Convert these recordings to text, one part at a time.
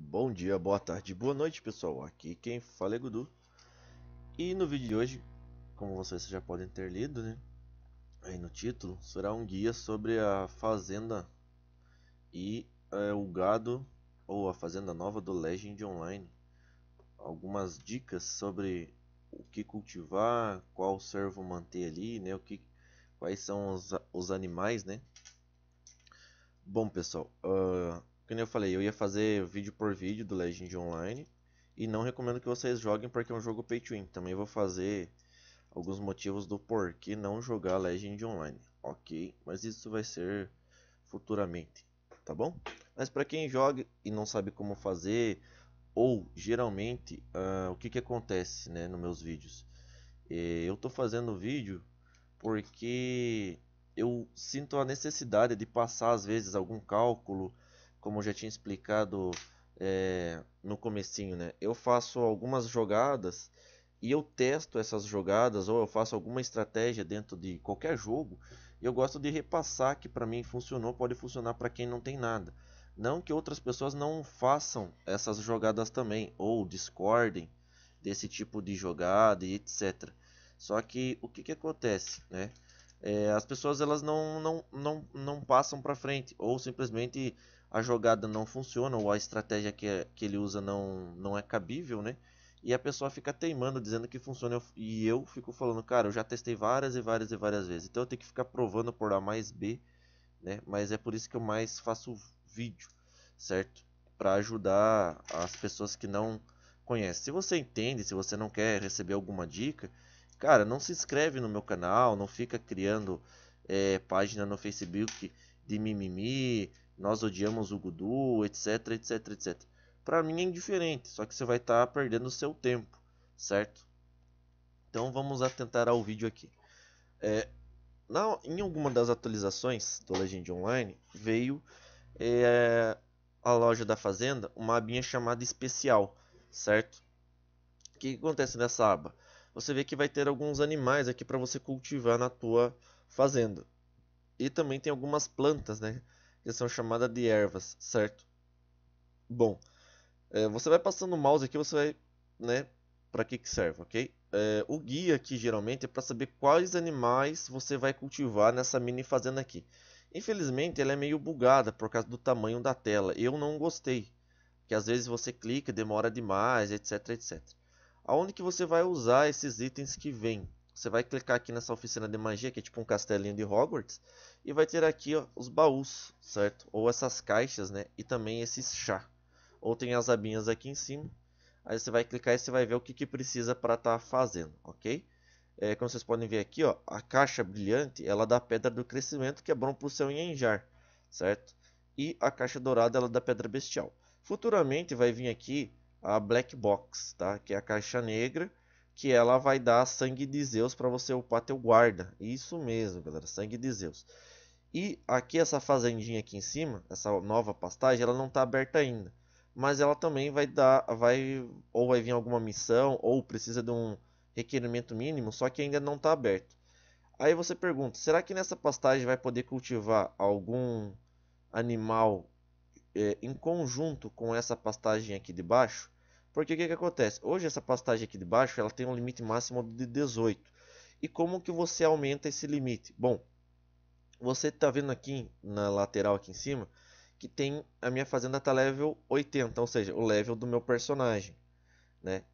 Bom dia, boa tarde, boa noite pessoal, aqui quem fala é Gudu E no vídeo de hoje, como vocês já podem ter lido né, aí no título, será um guia sobre a fazenda e é, o gado ou a fazenda nova do Legend Online Algumas dicas sobre o que cultivar, qual servo manter ali, né, o que, quais são os, os animais né Bom pessoal, uh, como eu falei, eu ia fazer vídeo por vídeo do Legend Online. E não recomendo que vocês joguem porque é um jogo pay to win. Também vou fazer alguns motivos do porquê não jogar Legend Online. Ok, mas isso vai ser futuramente, tá bom? Mas para quem joga e não sabe como fazer, ou geralmente, uh, o que, que acontece né, nos meus vídeos? Eh, eu estou fazendo vídeo porque eu sinto a necessidade de passar às vezes algum cálculo como eu já tinha explicado é, no comecinho, né? Eu faço algumas jogadas e eu testo essas jogadas ou eu faço alguma estratégia dentro de qualquer jogo e eu gosto de repassar que para mim funcionou, pode funcionar para quem não tem nada. Não que outras pessoas não façam essas jogadas também ou discordem desse tipo de jogada e etc. Só que o que, que acontece, né? é, as pessoas elas não, não, não, não passam para frente ou simplesmente a jogada não funciona ou a estratégia que, que ele usa não, não é cabível, né? E a pessoa fica teimando, dizendo que funciona e eu fico falando, cara, eu já testei várias e várias e várias vezes, então eu tenho que ficar provando por A mais B, né? Mas é por isso que eu mais faço vídeo, certo? Para ajudar as pessoas que não conhecem. Se você entende, se você não quer receber alguma dica, Cara, não se inscreve no meu canal, não fica criando é, página no Facebook de mimimi, nós odiamos o Gudu, etc, etc, etc. Para mim é indiferente, só que você vai estar tá perdendo seu tempo, certo? Então vamos atentar ao vídeo aqui. É, na, em alguma das atualizações do Legend Online veio é, a loja da Fazenda uma abinha chamada especial, certo? O que acontece nessa aba? você vê que vai ter alguns animais aqui para você cultivar na tua fazenda. E também tem algumas plantas, né? Que são chamadas de ervas, certo? Bom, é, você vai passando o mouse aqui, você vai, né? Para que que serve, ok? É, o guia aqui geralmente é para saber quais animais você vai cultivar nessa mini fazenda aqui. Infelizmente ela é meio bugada por causa do tamanho da tela. Eu não gostei, que às vezes você clica, demora demais, etc, etc. Aonde que você vai usar esses itens que vem? Você vai clicar aqui nessa oficina de magia, que é tipo um castelinho de Hogwarts, e vai ter aqui ó, os baús, certo? Ou essas caixas, né? E também esses chá. Ou tem as abinhas aqui em cima. Aí você vai clicar e você vai ver o que, que precisa para estar tá fazendo, ok? É, como vocês podem ver aqui, ó, a caixa brilhante, ela dá pedra do crescimento, que é bom para o seu enjar, certo? E a caixa dourada, ela dá pedra bestial. Futuramente vai vir aqui a Black Box, tá? Que é a caixa negra, que ela vai dar sangue de Zeus para você upar teu guarda. Isso mesmo, galera, sangue de Zeus. E aqui essa fazendinha aqui em cima, essa nova pastagem, ela não está aberta ainda. Mas ela também vai dar, vai ou vai vir alguma missão ou precisa de um requerimento mínimo, só que ainda não está aberto. Aí você pergunta, será que nessa pastagem vai poder cultivar algum animal é, em conjunto com essa pastagem aqui de baixo, porque o que, que acontece? Hoje essa pastagem aqui de baixo ela tem um limite máximo de 18. E como que você aumenta esse limite? Bom, você está vendo aqui na lateral aqui em cima que tem a minha fazenda tá level 80, ou seja, o level do meu personagem, né?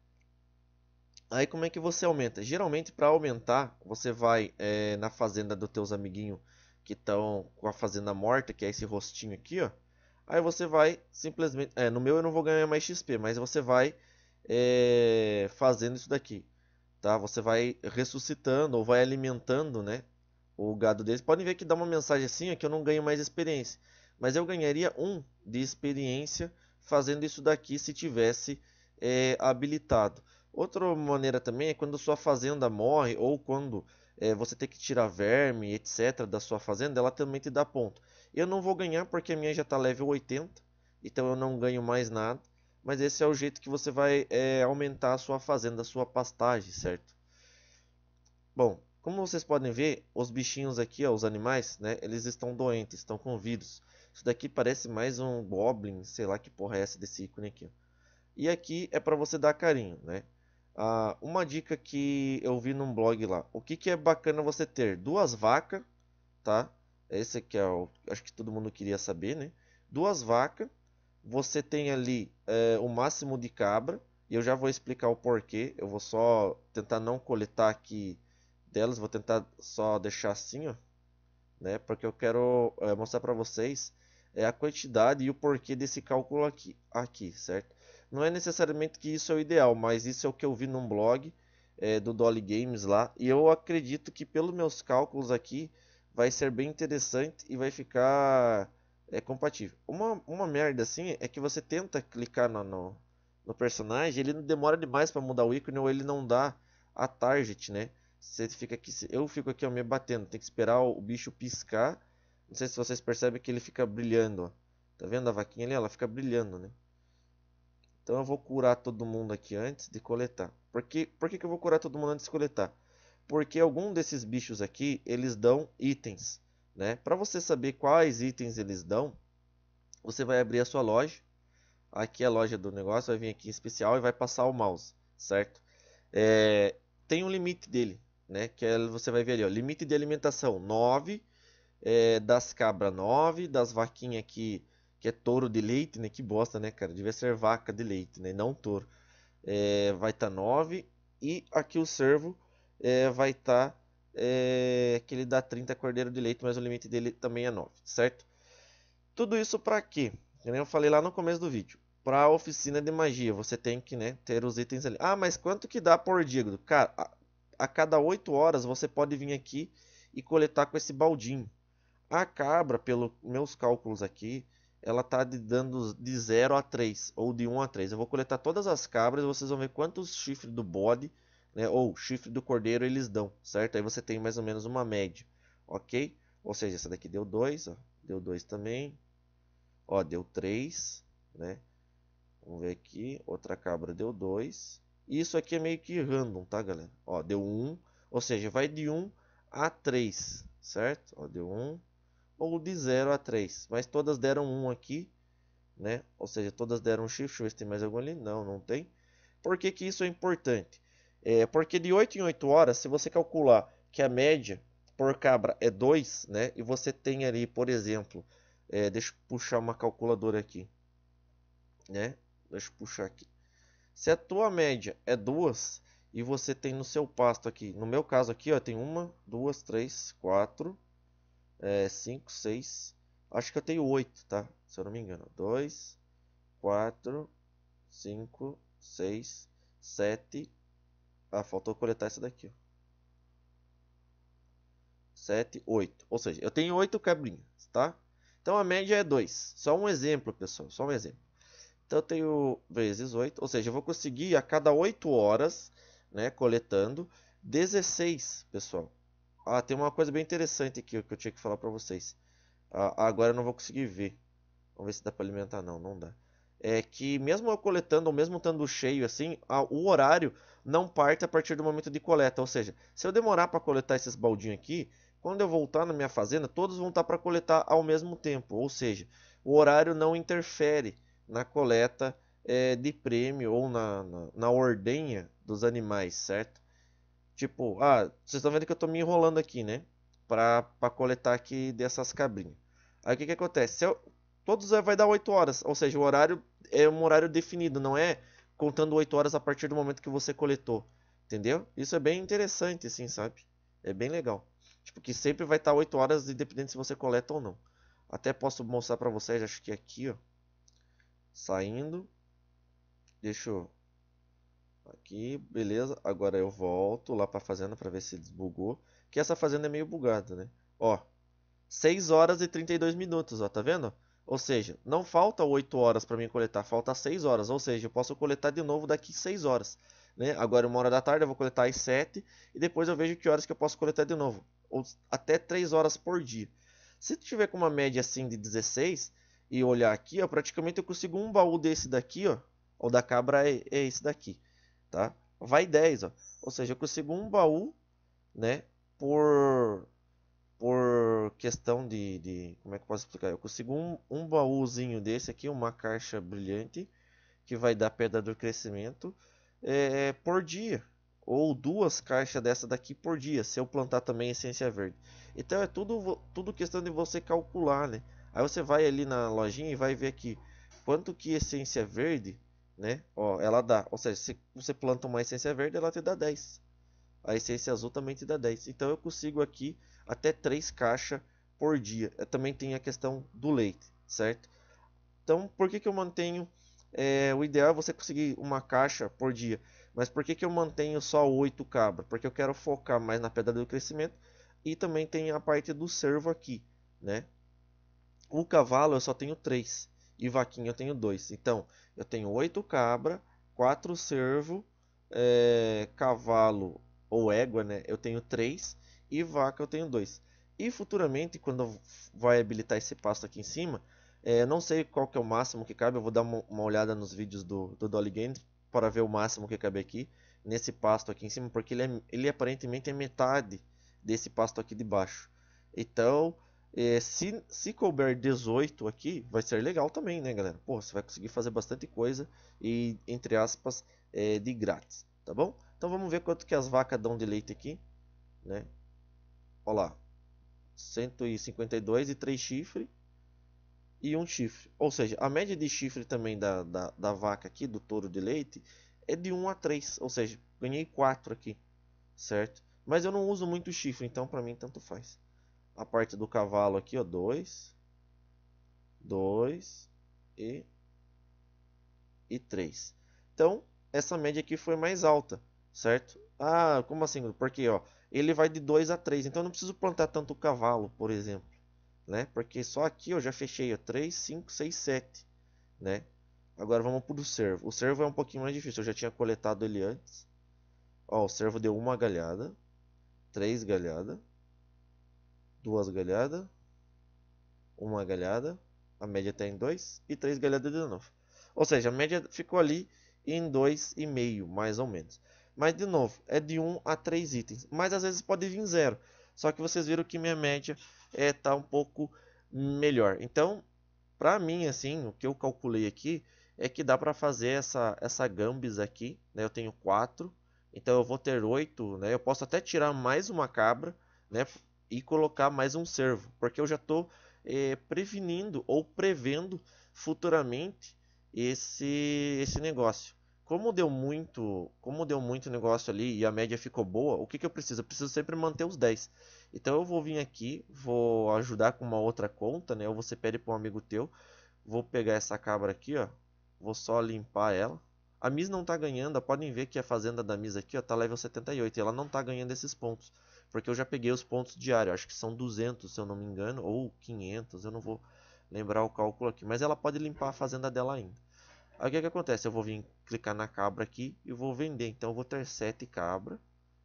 Aí como é que você aumenta? Geralmente para aumentar você vai é, na fazenda dos teus amiguinhos que estão com a fazenda morta, que é esse rostinho aqui, ó. Aí você vai simplesmente. É, no meu eu não vou ganhar mais XP, mas você vai é, fazendo isso daqui. Tá? Você vai ressuscitando ou vai alimentando né, o gado deles. Podem ver que dá uma mensagem assim: é que eu não ganho mais experiência. Mas eu ganharia um de experiência fazendo isso daqui se tivesse é, habilitado. Outra maneira também é quando sua fazenda morre ou quando é, você ter que tirar verme, etc., da sua fazenda, ela também te dá ponto. Eu não vou ganhar porque a minha já está level 80, então eu não ganho mais nada. Mas esse é o jeito que você vai é, aumentar a sua fazenda, a sua pastagem, certo? Bom, como vocês podem ver, os bichinhos aqui, ó, os animais, né, eles estão doentes, estão com vírus. Isso daqui parece mais um goblin, sei lá que porra é essa desse ícone aqui. E aqui é para você dar carinho, né? Ah, uma dica que eu vi num blog lá. O que, que é bacana você ter? Duas vacas, tá? Esse aqui é o. Acho que todo mundo queria saber, né? Duas vacas. Você tem ali é, o máximo de cabra. E eu já vou explicar o porquê. Eu vou só tentar não coletar aqui delas. Vou tentar só deixar assim, ó. Né? Porque eu quero é, mostrar para vocês é, a quantidade e o porquê desse cálculo aqui, aqui, certo? Não é necessariamente que isso é o ideal, mas isso é o que eu vi num blog é, do Dolly Games lá. E eu acredito que, pelos meus cálculos aqui, vai ser bem interessante e vai ficar é, compatível. Uma, uma merda assim é que você tenta clicar no, no, no personagem, ele demora demais para mudar o ícone ou ele não dá a target, né? Você fica aqui, eu fico aqui ó, me batendo, tem que esperar o bicho piscar. Não sei se vocês percebem que ele fica brilhando, ó. Tá vendo a vaquinha ali? Ela fica brilhando, né? Então eu vou curar todo mundo aqui antes de coletar. Por, que, por que, que eu vou curar todo mundo antes de coletar? Porque algum desses bichos aqui, eles dão itens. Né? Para você saber quais itens eles dão, você vai abrir a sua loja. Aqui é a loja do negócio, vai vir aqui em especial e vai passar o mouse, certo? É, tem um limite dele, né? Que é, você vai ver ali, ó, limite de alimentação 9, é, das cabras 9, das vaquinhas aqui que é touro de leite, né? Que bosta, né, cara? Devia ser vaca de leite, né? Não touro. É, vai estar tá 9. E aqui o servo é, vai estar. Tá, é, que ele dá 30 cordeiro de leite, mas o limite dele também é 9, certo? Tudo isso para quê? Como eu falei lá no começo do vídeo. Para a oficina de magia, você tem que né, ter os itens ali. Ah, mas quanto que dá por dia, Cara, a, a cada 8 horas você pode vir aqui e coletar com esse baldinho. A cabra, pelos meus cálculos aqui, ela tá dando de 0 a 3 ou de 1 a 3. Eu vou coletar todas as cabras e vocês vão ver quantos chifres do bode né, ou chifre do cordeiro eles dão, certo? Aí você tem mais ou menos uma média, ok? Ou seja, essa daqui deu 2, deu 2 também, ó, deu 3, né? Vamos ver aqui, outra cabra deu 2. Isso aqui é meio que random, tá, galera? Ó, deu 1, um, ou seja, vai de 1 um a 3, certo? Ó, deu 1, um, ou de 0 a 3. Mas todas deram 1 aqui, né? Ou seja, todas deram um shift. Deixa eu ver se tem mais algum ali. Não, não tem. Por que, que isso é importante? É porque de 8 em 8 horas, se você calcular que a média por cabra é 2, né? E você tem ali, por exemplo, é, deixa eu puxar uma calculadora aqui, né? Deixa eu puxar aqui. Se a tua média é 2 e você tem no seu pasto aqui, no meu caso aqui, ó, tem uma, duas, três, quatro, é, 5, 6. Acho que eu tenho 8, tá? Se eu não me engano. 2, 4, 5, 6, 7. Ah, faltou coletar essa daqui. Ó. 7, 8. Ou seja, eu tenho 8 quebrinhas, tá? Então a média é 2. Só um exemplo, pessoal. Só um exemplo. Então eu tenho vezes 8. Ou seja, eu vou conseguir a cada 8 horas, né? Coletando 16, pessoal. Ah, tem uma coisa bem interessante aqui que eu tinha que falar pra vocês. Ah, agora eu não vou conseguir ver. Vamos ver se dá pra alimentar. Não, não dá. É que mesmo eu coletando, ou mesmo estando cheio assim, o horário não parte a partir do momento de coleta. Ou seja, se eu demorar para coletar esses baldinhos aqui, quando eu voltar na minha fazenda, todos vão estar para coletar ao mesmo tempo. Ou seja, o horário não interfere na coleta é, de prêmio ou na, na, na ordenha dos animais, certo? Tipo, ah, vocês estão vendo que eu estou me enrolando aqui, né? Pra, pra coletar aqui dessas cabrinhas. Aí o que que acontece? Se eu, todos vai dar 8 horas, ou seja, o horário é um horário definido, não é contando 8 horas a partir do momento que você coletou, entendeu? Isso é bem interessante, assim, sabe? É bem legal. Tipo, que sempre vai estar tá 8 horas, independente se você coleta ou não. Até posso mostrar pra vocês, acho que aqui, ó. Saindo. Deixa eu Aqui, beleza. Agora eu volto lá para a fazenda para ver se desbugou. Que essa fazenda é meio bugada, né? Ó, 6 horas e 32 minutos, ó, tá vendo? Ou seja, não falta 8 horas para mim coletar, falta 6 horas. Ou seja, eu posso coletar de novo daqui 6 horas. Né? Agora, é uma hora da tarde, eu vou coletar às 7 e depois eu vejo que horas que eu posso coletar de novo. Ou até 3 horas por dia. Se tu tiver com uma média assim de 16 e olhar aqui, ó, praticamente eu consigo um baú desse daqui, ó. Ou da cabra é, é esse daqui tá? Vai 10, ó. Ou seja, eu consigo um baú, né? Por por questão de, de como é que eu posso explicar? Eu consigo um, um baúzinho desse aqui, uma caixa brilhante que vai dar pedra do crescimento é, por dia ou duas caixas dessa daqui por dia, se eu plantar também essência verde. Então é tudo tudo questão de você calcular, né? Aí você vai ali na lojinha e vai ver aqui quanto que essência verde né? Ó, ela dá, ou seja, se você planta uma essência verde, ela te dá 10. A essência azul também te dá 10. Então eu consigo aqui até 3 caixas por dia. Eu é, também tem a questão do leite, certo? Então, por que, que eu mantenho... É, o ideal é você conseguir uma caixa por dia. Mas por que, que eu mantenho só 8 cabras? Porque eu quero focar mais na pedra do crescimento. E também tem a parte do servo aqui, né? O cavalo eu só tenho 3 e vaquinha eu tenho dois. Então, eu tenho oito cabra, quatro cervo, é, eh, cavalo ou égua, né? Eu tenho três e vaca eu tenho dois. E futuramente, quando vai habilitar esse pasto aqui em cima, é, não sei qual que é o máximo que cabe, eu vou dar uma, uma olhada nos vídeos do, do Dolly Games para ver o máximo que cabe aqui, nesse pasto aqui em cima, porque ele, é, ele aparentemente é metade desse pasto aqui de baixo. Então, é, se, se couber 18 aqui, vai ser legal também, né, galera? Pô, você vai conseguir fazer bastante coisa e, entre aspas, é, de grátis, tá bom? Então vamos ver quanto que as vacas dão de leite aqui, né? Olha lá, 152 e 3 chifres e um chifre. Ou seja, a média de chifre também da, da, da vaca aqui, do touro de leite, é de 1 a 3. Ou seja, ganhei 4 aqui, certo? Mas eu não uso muito chifre, então para mim tanto faz a parte do cavalo aqui, ó, 2, 2 e, e 3. Então, essa média aqui foi mais alta, certo? Ah, como assim? Porque, ó, ele vai de 2 a 3, então eu não preciso plantar tanto o cavalo, por exemplo, né? Porque só aqui eu já fechei, ó, 3, 5, 6, 7, né? Agora vamos para o servo. O servo é um pouquinho mais difícil, eu já tinha coletado ele antes. Ó, o servo deu uma galhada, três galhadas duas galhadas, uma galhada, a média está em 2 e 3 galhadas de novo. Ou seja, a média ficou ali em 2,5 mais ou menos. Mas de novo, é de 1 um a 3 itens, mas às vezes pode vir zero. Só que vocês viram que minha média é um pouco melhor. Então, para mim assim, o que eu calculei aqui é que dá para fazer essa essa gambis aqui, né? Eu tenho 4, então eu vou ter 8, né? Eu posso até tirar mais uma cabra, né? e colocar mais um servo, porque eu já estou eh, é, prevenindo ou prevendo futuramente esse esse negócio. Como deu muito, como deu muito negócio ali e a média ficou boa, o que, que eu preciso? Eu preciso sempre manter os 10. Então eu vou vir aqui, vou ajudar com uma outra conta, né? Ou você pede para um amigo teu. Vou pegar essa cabra aqui, ó. Vou só limpar ela. A Miss não está ganhando, podem ver que a fazenda da Miss aqui, ó, tá level 78 e ela não está ganhando esses pontos porque eu já peguei os pontos diários, acho que são 200 se eu não me engano, ou 500, eu não vou lembrar o cálculo aqui, mas ela pode limpar a fazenda dela ainda. Aí o que, é que acontece? Eu vou vir clicar na cabra aqui e vou vender, então eu vou ter 7 cabra,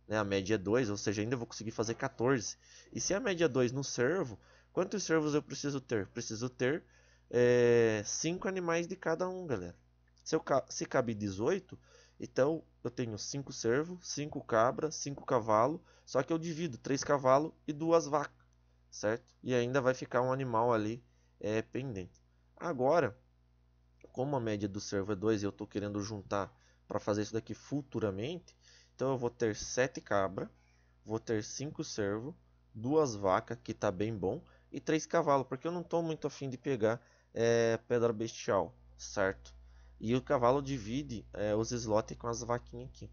né? a média é 2, ou seja, ainda vou conseguir fazer 14. E se a média é 2 no servo, quantos servos eu preciso ter? Preciso ter 5 eh, é, animais de cada um, galera. Se, eu, se cabe 18, então, eu tenho 5 servos, 5 cabras, 5 cavalos, só que eu divido 3 cavalos e 2 vacas, certo? E ainda vai ficar um animal ali é, pendente. Agora, como a média do servo é 2 e eu estou querendo juntar para fazer isso daqui futuramente, então eu vou ter 7 cabras, vou ter 5 servos, 2 vacas, que está bem bom, e 3 cavalos, porque eu não estou muito afim de pegar é, pedra bestial, certo? E o cavalo divide é, os slots com as vaquinhas aqui.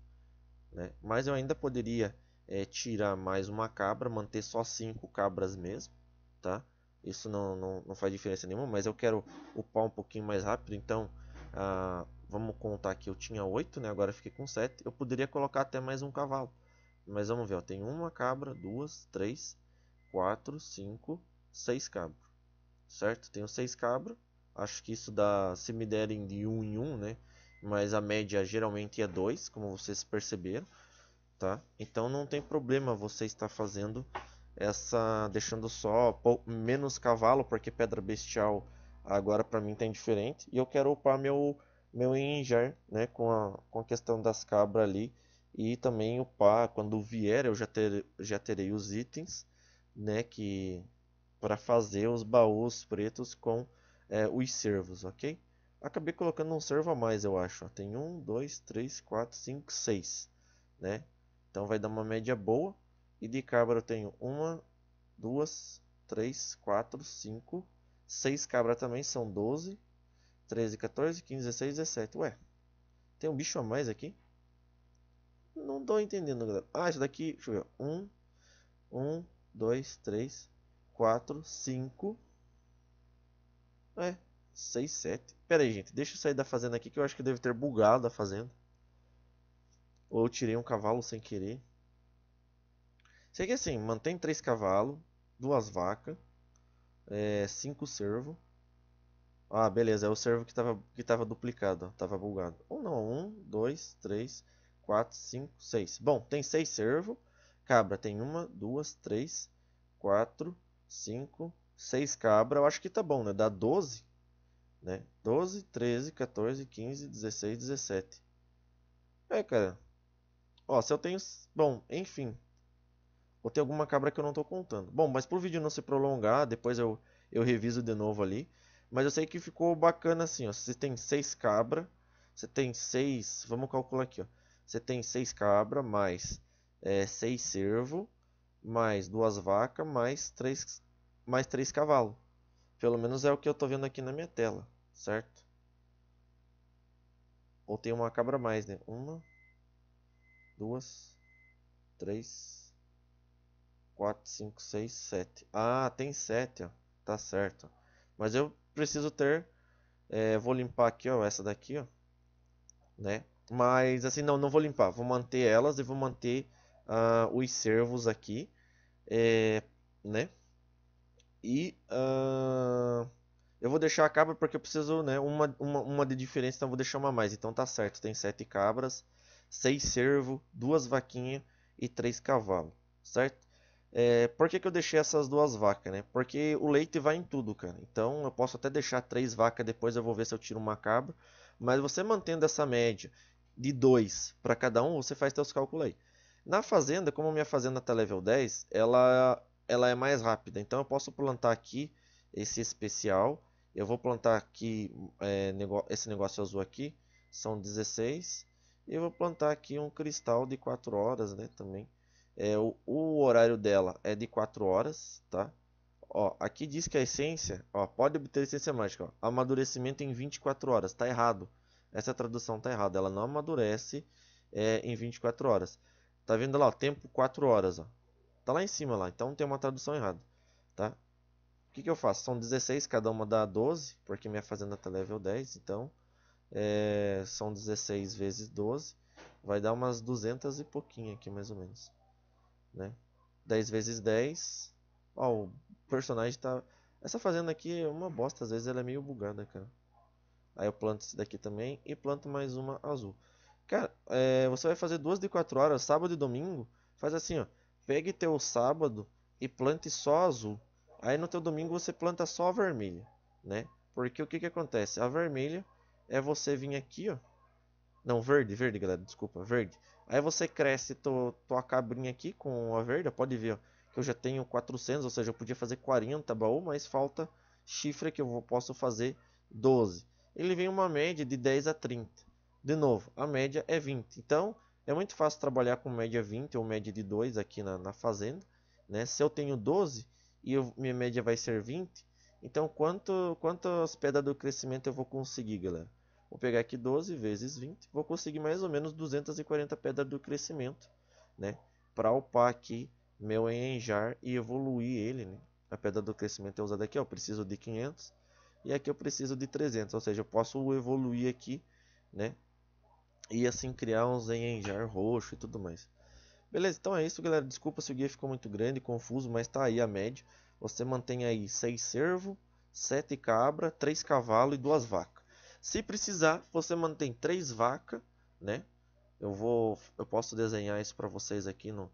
Né? Mas eu ainda poderia é, tirar mais uma cabra, manter só cinco cabras mesmo. Tá? Isso não, não, não faz diferença nenhuma, mas eu quero upar um pouquinho mais rápido. Então, ah, vamos contar que eu tinha oito, né? agora fiquei com sete. Eu poderia colocar até mais um cavalo. Mas vamos ver, ó, tem uma cabra, duas, três, quatro, cinco, seis cabras. Certo? Tenho seis cabras. Acho que isso dá, se me derem de um em um, né? Mas a média geralmente é dois, como vocês perceberam, tá? Então não tem problema você estar fazendo essa deixando só menos cavalo, porque pedra bestial agora para mim tem tá diferente, e eu quero upar meu meu enjar, né, com a, com a questão das cabras ali e também upar quando vier eu já ter, já terei os itens, né, que para fazer os baús pretos com é, os servos, ok? Acabei colocando um servo a mais, eu acho. Tem um, dois, três, quatro, cinco, seis, né? Então vai dar uma média boa. E de cabra eu tenho uma, duas, três, quatro, cinco, seis cabra também são 12, 13, 14, 15, 16, 17. Ué, tem um bicho a mais aqui? Não tô entendendo, galera. Ah, isso daqui, deixa eu ver. 1, 1, 2, 3, 4, 5, é, 6, 7. Pera aí, gente. Deixa eu sair da fazenda aqui que eu acho que deve ter bugado a fazenda. Ou eu tirei um cavalo sem querer. Sei que assim, mantém 3 cavalos, 2 vacas, 5 é, servos. Ah, beleza, é o servo que estava que tava duplicado, estava bugado. Ou não, 1, 2, 3, 4, 5, 6. Bom, tem 6 servos. Cabra tem 1, 2, 3, 4, 5, 6 cabras, eu acho que tá bom, né? Dá 12, né? 12, 13, 14, 15, 16, 17. É, cara. Ó, se eu tenho... Bom, enfim. Ou tem alguma cabra que eu não tô contando. Bom, mas pro vídeo não se prolongar, depois eu, eu reviso de novo ali. Mas eu sei que ficou bacana assim, ó. Você tem 6 cabra, você tem 6... Vamos calcular aqui, ó. Você tem 6 cabra, mais 6 é, cervo, mais duas vacas, mais 3 três mais 3 cavalos. Pelo menos é o que eu estou vendo aqui na minha tela, certo? Ou tem uma cabra mais, né? Uma, duas, três, quatro, cinco, seis, sete. Ah, tem sete, ó. Tá certo. Mas eu preciso ter... É, vou limpar aqui, ó, essa daqui, ó. Né? Mas assim, não, não vou limpar. Vou manter elas e vou manter uh, os servos aqui. É, né? E uh, eu vou deixar a cabra porque eu preciso, né, uma, uma, uma de diferença, então vou deixar uma mais. Então tá certo, tem sete cabras, seis cervo, duas vaquinhas e três cavalos, certo? É, por que, que eu deixei essas duas vacas, né? Porque o leite vai em tudo, cara. Então eu posso até deixar três vacas, depois eu vou ver se eu tiro uma cabra. Mas você mantendo essa média de dois para cada um, você faz seus cálculos aí. Na fazenda, como minha fazenda tá level 10, ela ela é mais rápida. Então eu posso plantar aqui esse especial. Eu vou plantar aqui é, esse negócio azul aqui. São 16. E eu vou plantar aqui um cristal de 4 horas, né? Também. É, o, o horário dela é de 4 horas, tá? Ó, aqui diz que a essência, ó, pode obter essência mágica, ó, amadurecimento em 24 horas, tá errado. Essa tradução tá errada, ela não amadurece é, em 24 horas. Tá vendo lá, ó, tempo 4 horas, ó. Tá lá em cima lá, então tem uma tradução errada, tá? O que, que eu faço? São 16, cada uma dá 12, porque minha fazenda tá level 10, então é, são 16 vezes 12, vai dar umas 200 e pouquinho aqui mais ou menos, né? 10 vezes 10, ó, o personagem tá... Essa fazenda aqui é uma bosta, às vezes ela é meio bugada, cara. Aí eu planto esse daqui também e planto mais uma azul. Cara, é, você vai fazer duas de 4 horas, sábado e domingo. Faz assim, ó. Pegue teu sábado e plante só azul. Aí no teu domingo você planta só vermelha, né? Porque o que que acontece? A vermelha é você vir aqui, ó. Não, verde, verde, galera, desculpa, verde. Aí você cresce tua, tua cabrinha aqui com a verde, pode ver, ó, que eu já tenho 400, ou seja, eu podia fazer 40 baú, mas falta chifre que eu posso fazer 12. Ele vem uma média de 10 a 30. De novo, a média é 20. Então, é muito fácil trabalhar com média 20 ou média de 2 aqui na, na fazenda. Né? Se eu tenho 12 e eu, minha média vai ser 20, então quanto, quantas pedras do crescimento eu vou conseguir, galera? Vou pegar aqui 12 vezes 20, vou conseguir mais ou menos 240 pedras do crescimento, né? Para upar aqui meu enjar e evoluir ele, né? A pedra do crescimento é usada aqui, ó, eu preciso de 500 e aqui eu preciso de 300, ou seja, eu posso evoluir aqui, né? e assim criar um Zenjar roxo e tudo mais. Beleza, então é isso galera, desculpa se o guia ficou muito grande, confuso, mas tá aí a média. Você mantém aí 6 servo 7 cabra, 3 cavalo e 2 vacas. Se precisar, você mantém 3 vacas, né? Eu vou, eu posso desenhar isso para vocês aqui no,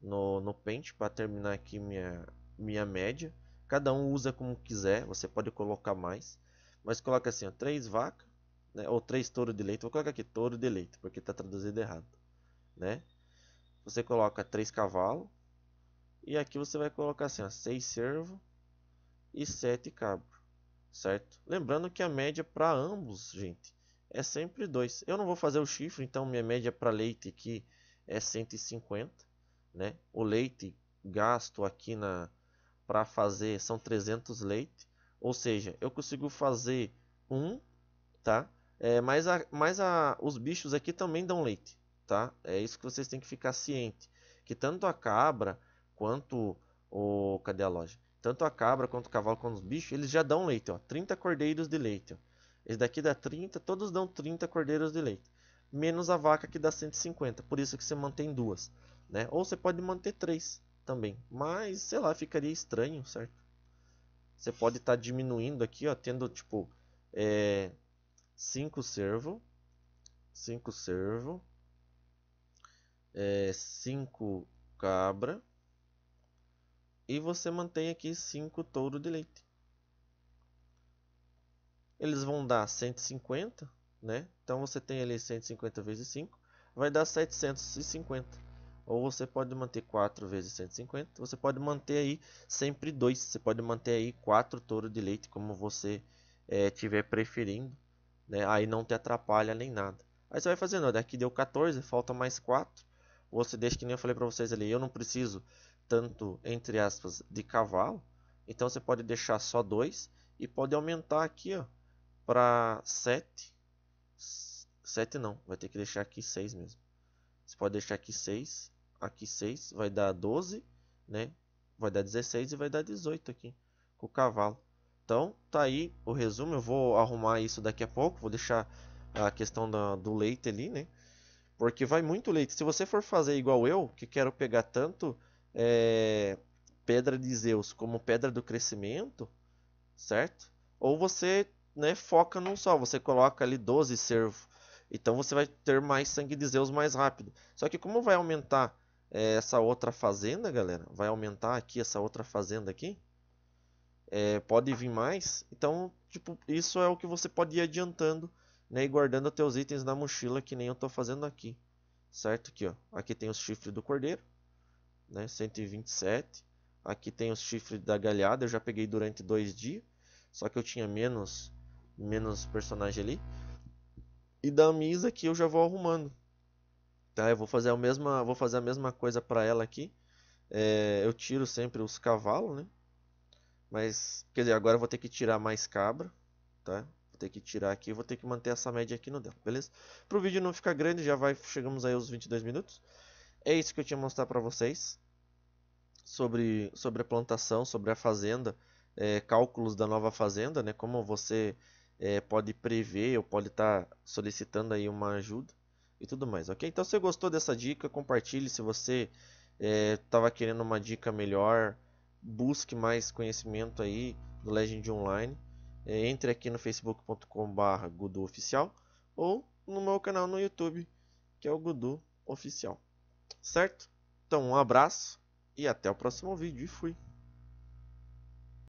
no, no Paint para terminar aqui minha, minha média. Cada um usa como quiser, você pode colocar mais. Mas coloca assim, 3 vacas, né? ou três touros de leite, vou colocar aqui touro de leite, porque está traduzido errado, né? Você coloca três cavalos, e aqui você vai colocar assim, ó, seis servo e sete cabos, certo? Lembrando que a média para ambos, gente, é sempre 2. Eu não vou fazer o chifre, então minha média para leite aqui é 150, né? O leite gasto aqui na para fazer são 300 leite, ou seja, eu consigo fazer um, tá? É, mas a, mas a, os bichos aqui também dão leite, tá? É isso que vocês têm que ficar ciente. Que tanto a cabra quanto o... Cadê a loja? Tanto a cabra quanto o cavalo quanto os bichos, eles já dão leite, ó. 30 cordeiros de leite, ó. Esse daqui dá 30, todos dão 30 cordeiros de leite. Menos a vaca que dá 150, por isso que você mantém duas, né? Ou você pode manter três também, mas, sei lá, ficaria estranho, certo? Você pode estar tá diminuindo aqui, ó, tendo, tipo, é, 5 servo, 5 servo, 5 é, cabra e você mantém aqui 5 touro de leite. Eles vão dar 150, né? Então você tem ali 150 vezes 5, vai dar 750 ou você pode manter 4 vezes 150, você pode manter aí sempre 2, você pode manter aí 4 touros de leite como você é, tiver preferindo né? Aí não te atrapalha nem nada. Aí você vai fazendo, olha, aqui deu 14, falta mais 4. Você deixa que nem eu falei para vocês ali, eu não preciso tanto, entre aspas, de cavalo. Então você pode deixar só 2 e pode aumentar aqui, ó, para 7. 7 não, vai ter que deixar aqui 6 mesmo. Você pode deixar aqui 6, aqui 6, vai dar 12, né? Vai dar 16 e vai dar 18 aqui com o cavalo. Então, tá aí o resumo. Eu vou arrumar isso daqui a pouco. Vou deixar a questão do leite ali, né? Porque vai muito leite. Se você for fazer igual eu, que quero pegar tanto é, pedra de Zeus como pedra do crescimento, certo? Ou você né, foca num só, você coloca ali 12 servo. Então você vai ter mais sangue de Zeus mais rápido. Só que como vai aumentar é, essa outra fazenda, galera? Vai aumentar aqui essa outra fazenda aqui? é, pode vir mais. Então, tipo, isso é o que você pode ir adiantando, né? E guardando os teus itens na mochila, que nem eu estou fazendo aqui. Certo? Aqui, ó. Aqui tem os chifres do cordeiro, né? 127. Aqui tem os chifres da galhada, eu já peguei durante dois dias. Só que eu tinha menos, menos personagem ali. E da Misa aqui eu já vou arrumando. Tá, eu vou fazer a mesma, vou fazer a mesma coisa para ela aqui. É, eu tiro sempre os cavalos, né? Mas, quer dizer, agora eu vou ter que tirar mais cabra, tá? Vou ter que tirar aqui, vou ter que manter essa média aqui no dela, beleza? Para o vídeo não ficar grande, já vai, chegamos aí aos 22 minutos. É isso que eu tinha mostrar para vocês sobre, sobre a plantação, sobre a fazenda, é, cálculos da nova fazenda, né? Como você é, pode prever ou pode estar tá solicitando aí uma ajuda e tudo mais, ok? Então, se você gostou dessa dica, compartilhe. Se você estava é, querendo uma dica melhor busque mais conhecimento aí do Legend Online, é, entre aqui no facebook.com.br Oficial ou no meu canal no YouTube, que é o Gudu Oficial. Certo? Então, um abraço e até o próximo vídeo. E fui!